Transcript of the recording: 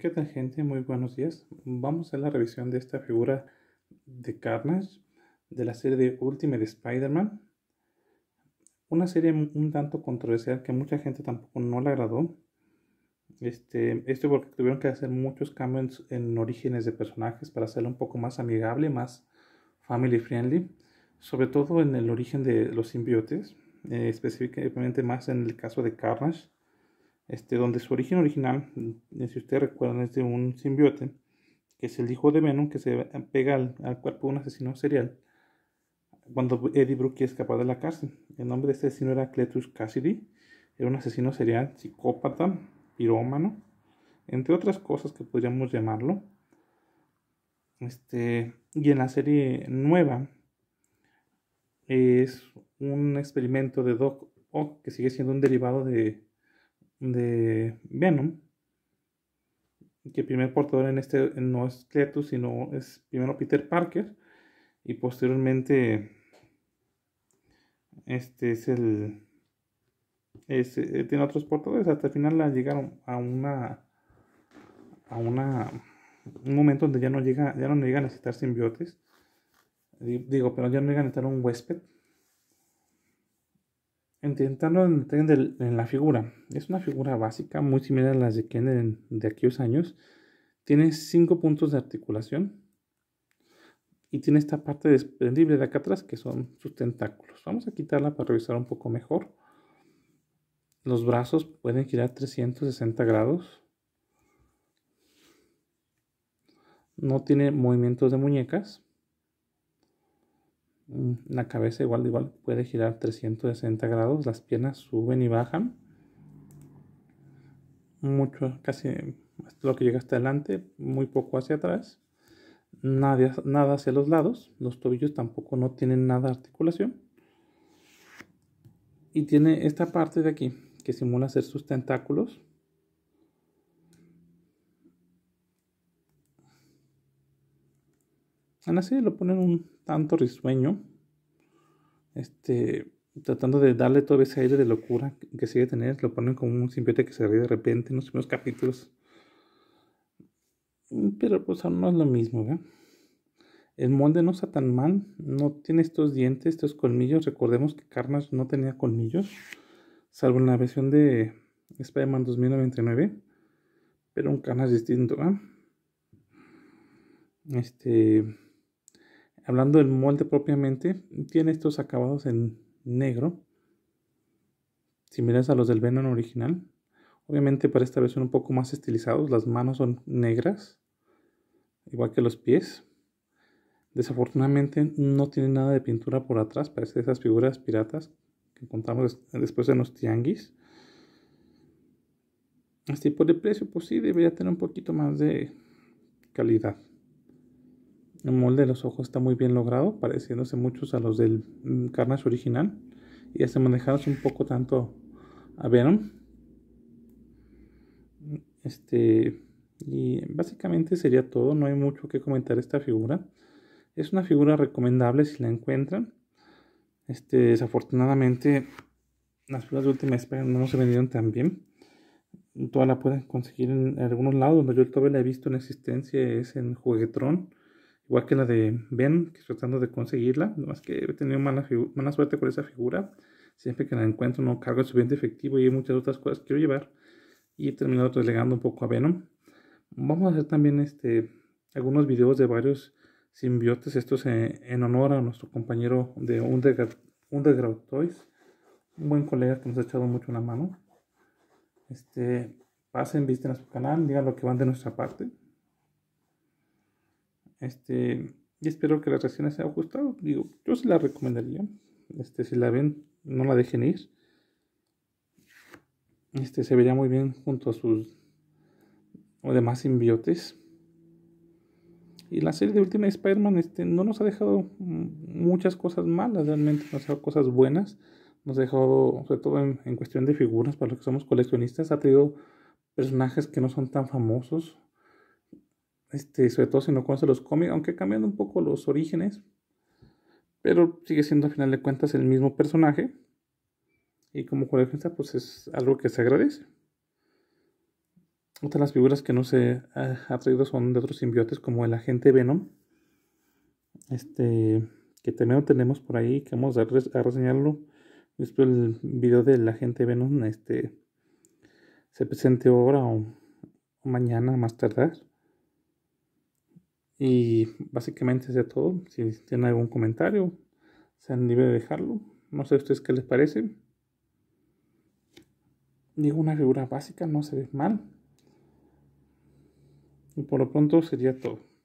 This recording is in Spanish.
¿Qué tal gente? Muy buenos días. Vamos a la revisión de esta figura de Carnage de la serie de Ultimate Spider-Man. Una serie un tanto controversial que mucha gente tampoco no le agradó. Este, esto porque tuvieron que hacer muchos cambios en orígenes de personajes para hacerlo un poco más amigable, más family friendly. Sobre todo en el origen de los simbiotes, eh, específicamente más en el caso de Carnage este, donde su origen original, mm, si ustedes recuerdan, es de un simbiote, que es el hijo de Venom, que se pega al, cuerpo de un asesino serial cuando Eddie Brooke escapó de la cárcel. El nombre de este asesino era Cletus Cassidy, era un asesino serial, psicópata, pirómano, entre otras cosas que podríamos llamarlo. Este, y en la serie nueva es un experimento de Doc Ock, que sigue siendo un derivado de de Venom, que el primer portador en este no es Cletus, sino es primero Peter Parker, y posteriormente este es el... Eh, tiene otros portadores, hasta el final llegaron a una... a una... un momento donde ya no llega, ya no llega a necesitar simbiotes, digo, pero ya no llega a necesitar un huésped, Intentando entender en, la figura. Es una figura básica, muy similar a las de Kennedy de aquellos años. Tiene cinco puntos de articulación y tiene esta parte desprendible de acá atrás que son sus tentáculos. Vamos a quitarla para revisar un poco mejor. Los brazos pueden girar 360 grados. No tiene movimientos de muñecas. Mm, la cabeza igual, igual puede girar 360 grados. Las piernas suben y bajan. Mucho, casi lo que llega hasta adelante, muy poco hacia atrás. Nada, nada hacia los lados. Los tobillos tampoco no tienen nada de articulación. Y tiene esta parte de aquí que simula ser sus tentáculos Aún así lo ponen un tanto risueño, este, tratando de darle todo ese aire de locura que sigue teniendo. lo ponen como un simbiote que se ríe de repente en los primeros capítulos. Mm, pero pues aún no es lo mismo, ¿verdad? El molde no está tan mal, no tiene estos dientes, estos colmillos. Recordemos que Carnage no tenía colmillos, salvo en la versión de Spider-Man 2099. Pero un Carnage distinto, ¿verdad? Este. Hablando del molde propiamente, tiene estos acabados en negro, similares a los del Venom original. Obviamente para esta versión un poco más estilizados, las manos son negras, igual que los pies. Desafortunadamente no tiene nada de pintura por atrás, parece esas figuras piratas que encontramos después en los tianguis. Así este por de precio, pues sí, debería tener un poquito más de calidad. El molde de los ojos está muy bien logrado, pareciéndose muchos a los del mm, Carnage original. Y hasta manejados un poco tanto a Venom. Este, y básicamente sería todo, no hay mucho que comentar esta figura. Es una figura recomendable si la encuentran. Este, desafortunadamente las figuras de última espera no se vendieron tan bien. Todas la pueden conseguir en algunos lados. Donde yo todavía la he visto en existencia es en Juguetrón igual que la de Ben, que estoy tratando de conseguirla, más que he tenido mala, mala suerte con esa figura. Siempre que la encuentro no cargo el suficiente efectivo y hay muchas otras cosas que quiero llevar. Y he terminado delegando un poco a Venom. Vamos a hacer también este, algunos videos de varios simbiotes, estos en, en honor a nuestro compañero de Underground, Underground Toys, un buen colega que nos ha echado mucho una mano. Este, pasen, visiten a su canal, digan lo que van de nuestra parte. Este, y espero que las reacción se haya gustado. Digo, yo se la recomendaría. Este, si la ven, no la dejen ir. Este se vería muy bien junto a sus o demás simbiotes. Y la serie de última Spider-Man este, no nos ha dejado muchas cosas malas, realmente nos ha dejado cosas buenas. Nos ha dejado, sobre todo en, en cuestión de figuras, para los que somos coleccionistas, ha traído personajes que no son tan famosos, este, sobre todo si no conoce los cómics, aunque cambiando un poco los orígenes, pero sigue siendo a final de cuentas el mismo personaje. Y como coleccionista, pues es algo que se agradece. Otras las figuras que no se ha traído son de otros simbiotes, como el agente Venom, este, que también tenemos por ahí, que vamos a, reseñarlo. Después el video del agente Venom este, se presente ahora o mañana más tardar. Y básicamente es todo. Si tienen algún comentario, sean libres de dejarlo. No sé a ustedes qué les parece. ninguna figura básica no se ve mal. Y por lo pronto sería todo.